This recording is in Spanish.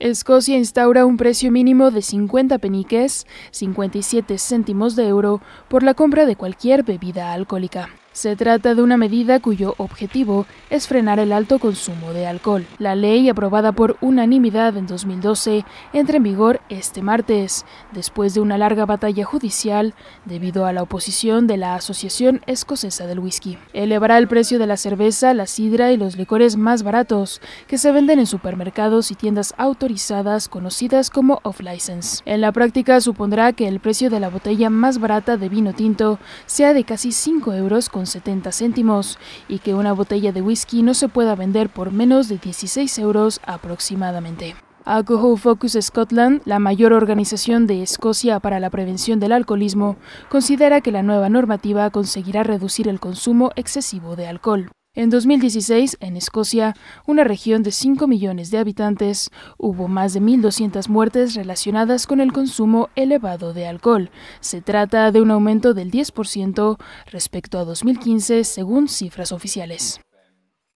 Escocia instaura un precio mínimo de 50 peniques, 57 céntimos de euro, por la compra de cualquier bebida alcohólica. Se trata de una medida cuyo objetivo es frenar el alto consumo de alcohol. La ley, aprobada por unanimidad en 2012, entra en vigor este martes, después de una larga batalla judicial debido a la oposición de la Asociación Escocesa del Whisky. Elevará el precio de la cerveza, la sidra y los licores más baratos que se venden en supermercados y tiendas autorizadas conocidas como off-license. En la práctica supondrá que el precio de la botella más barata de vino tinto sea de casi 5 euros con 70 céntimos y que una botella de whisky no se pueda vender por menos de 16 euros aproximadamente. Alcohol Focus Scotland, la mayor organización de Escocia para la prevención del alcoholismo, considera que la nueva normativa conseguirá reducir el consumo excesivo de alcohol. En 2016, en Escocia, una región de 5 millones de habitantes, hubo más de 1.200 muertes relacionadas con el consumo elevado de alcohol. Se trata de un aumento del 10% respecto a 2015, según cifras oficiales.